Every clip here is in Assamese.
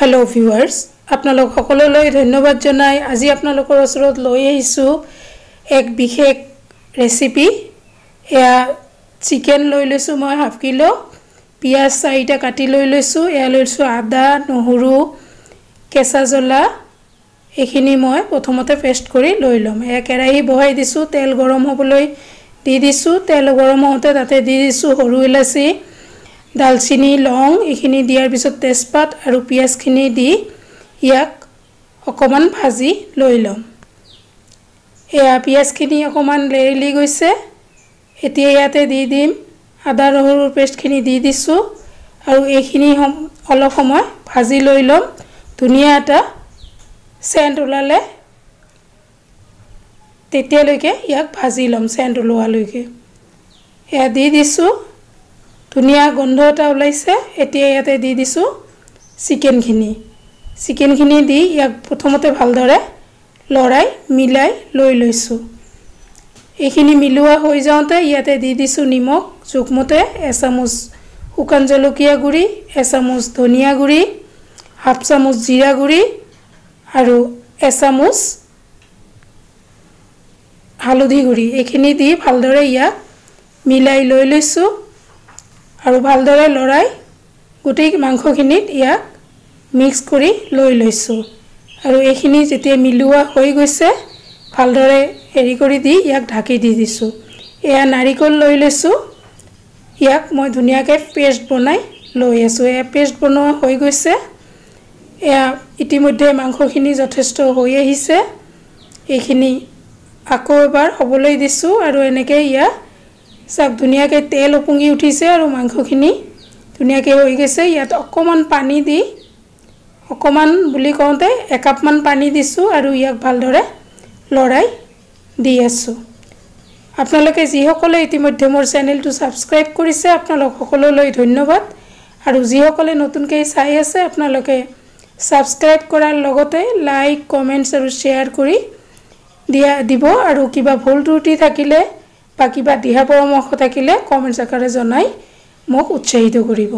হেল্ল' ভিউৱাৰ্ছ আপোনালোক সকলোলৈ ধন্যবাদ জনাই আজি আপোনালোকৰ ওচৰত লৈ আহিছোঁ এক বিশেষ ৰেচিপি এয়া চিকেন লৈ লৈছোঁ মই হাফ কিলো পিঁয়াজ চাৰিটা কাটি লৈ লৈছোঁ এয়া লৈছোঁ আদা নহৰু কেঁচা জ্বলা এইখিনি মই প্ৰথমতে পেষ্ট কৰি লৈ ল'ম এয়া কেৰাহী বহাই দিছোঁ তেল গৰম হ'বলৈ দি দিছোঁ তেল গৰম হওঁতে তাতে দি দিছোঁ সৰু ইলাচি ডালচেনি লং এইখিনি দিয়াৰ পিছত তেজপাত আৰু পিঁয়াজখিনি দি ইয়াক অকণমান ভাজি লৈ ল'ম এয়া পিঁয়াজখিনি অকণমান লেৰেলি গৈছে এতিয়া ইয়াতে দি দিম আদা নহৰুৰ পেষ্টখিনি দি দিছোঁ আৰু এইখিনি অলপ সময় ভাজি লৈ ল'ম ধুনীয়া এটা চেণ্ট ওলালে তেতিয়ালৈকে ইয়াক ভাজি ল'ম চেণ্ট ওলোৱালৈকে এয়া দি দিছোঁ ধুনীয়া গোন্ধ এটা ওলাইছে এতিয়া ইয়াতে দি দিছোঁ চিকেনখিনি চিকেনখিনি দি ইয়াক প্ৰথমতে ভালদৰে লৰাই মিলাই লৈ লৈছোঁ এইখিনি মিলোৱা হৈ যাওঁতে ইয়াতে দি দিছোঁ নিমখ জোখমতে এচামুচ শুকান জলকীয়া গুড়ি এচামুচ ধনিয়া গুড়ি হাফ চামুচ জিৰা গুড়ি আৰু এচামুচ হালধি গুড়ি এইখিনি দি ভালদৰে ইয়াক মিলাই লৈ লৈছোঁ আৰু ভালদৰে লৰাই গোটেই মাংসখিনিত ইয়াক মিক্স কৰি লৈ লৈছোঁ আৰু এইখিনি যেতিয়া মিলোৱা হৈ গৈছে ভালদৰে হেৰি কৰি দি ইয়াক ঢাকি দি দিছোঁ এয়া নাৰিকল লৈ লৈছোঁ ইয়াক মই ধুনীয়াকৈ পেষ্ট বনাই লৈ আছোঁ এয়া পেষ্ট বনোৱা হৈ গৈছে এয়া ইতিমধ্যে মাংসখিনি যথেষ্ট হৈ আহিছে এইখিনি আকৌ এবাৰ হ'বলৈ দিছোঁ আৰু এনেকৈ ইয়াক চাওক ধুনীয়াকৈ তেল উপঙি উঠিছে আৰু মাংসখিনি ধুনীয়াকৈ হৈ গৈছে ইয়াত অকণমান পানী দি অকণমান বুলি কওঁতে একাপমান পানী দিছোঁ আৰু ইয়াক ভালদৰে লৰাই দি আছোঁ আপোনালোকে যিসকলে ইতিমধ্যে মোৰ চেনেলটো ছাবস্ক্ৰাইব কৰিছে আপোনালোক সকলোলৈ ধন্যবাদ আৰু যিসকলে নতুনকৈ চাই আছে আপোনালোকে ছাবস্ক্ৰাইব কৰাৰ লগতে লাইক কমেণ্টছ আৰু শ্বেয়াৰ কৰি দিয়া দিব আৰু কিবা ভুল ত্ৰুটি থাকিলে বা কিবা দিহা পৰামৰ্শ থাকিলে কমেণ্ট চাকাৰে জনাই মোক উৎসাহিত কৰিব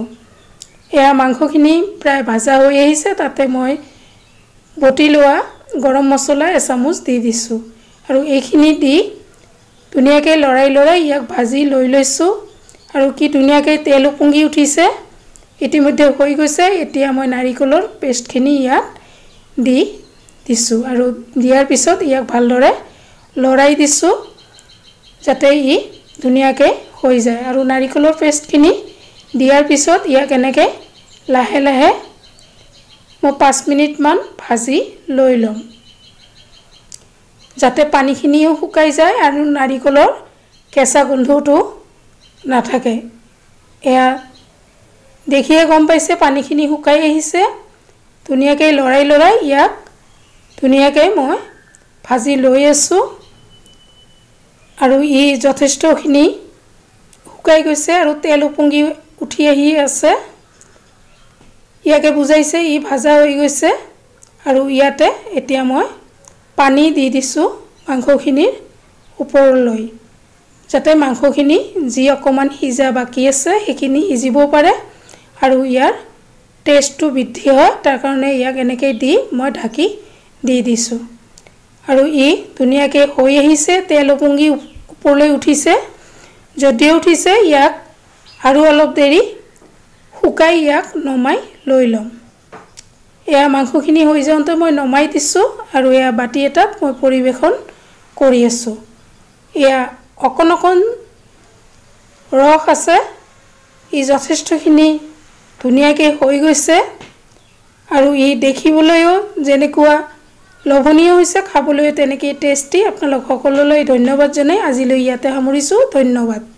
এয়া মাংসখিনি প্ৰায় ভজা হৈ আহিছে তাতে মই বটি লোৱা গৰম মছলা এচামুচ দি দিছোঁ আৰু এইখিনি দি ধুনীয়াকৈ লৰাই লৰাই ইয়াক ভাজি লৈ লৈছোঁ আৰু কি ধুনীয়াকৈ তেল উপুঙি উঠিছে ইতিমধ্যে হৈ গৈছে এতিয়া মই নাৰিকলৰ পেষ্টখিনি ইয়াত দি দিছোঁ আৰু দিয়াৰ পিছত ইয়াক ভালদৰে লৰাই দিছোঁ যাতে ই ধুনীয়াকৈ হৈ যায় আৰু নাৰিকলৰ পেষ্টখিনি দিয়াৰ পিছত ইয়াক এনেকৈ লাহে লাহে মই পাঁচ মিনিটমান ভাজি লৈ ল'ম যাতে পানীখিনিও শুকাই যায় আৰু নাৰিকলৰ কেঁচা গোন্ধটো নাথাকে এয়া দেখিয়ে গম পাইছে পানীখিনি শুকাই আহিছে ধুনীয়াকৈ লৰাই লৰাই ইয়াক ধুনীয়াকৈ মই ভাজি লৈ আছোঁ আৰু ই যথেষ্টখিনি শুকাই গৈছে আৰু তেল উপঙ্গি উঠি আহি আছে ইয়াকে বুজাইছে ই ভাজা হৈ গৈছে আৰু ইয়াতে এতিয়া মই পানী দি দিছোঁ মাংসখিনিৰ ওপৰলৈ যাতে মাংসখিনি যি অকণমান সিজা বাকী আছে সেইখিনি সিজিব পাৰে আৰু ইয়াৰ টেষ্টটো বৃদ্ধি হয় তাৰ কাৰণে ইয়াক এনেকৈ দি মই ঢাকি দি দিছোঁ আৰু ই ধুনীয়াকৈ হৈ আহিছে তেল উপুঙ্গি ওপৰলৈ উঠিছে যদি উঠিছে ইয়াক আৰু অলপ দেৰি শুকাই ইয়াক নমাই লৈ ল'ম এয়া মাংসখিনি হৈ যাওঁতে মই নমাই দিছোঁ আৰু এয়া বাতি এটাত মই পৰিৱেশন কৰি আছোঁ এয়া অকণ অকণ ৰস আছে ই যথেষ্টখিনি ধুনীয়াকৈ হৈ গৈছে আৰু ই দেখিবলৈও যেনেকুৱা লোভনীয় হৈছে খাবলৈ তেনেকৈ টেষ্টি আপোনালোক সকলোলৈ ধন্যবাদ জনাই আজিলৈ ইয়াতে সামৰিছোঁ ধন্যবাদ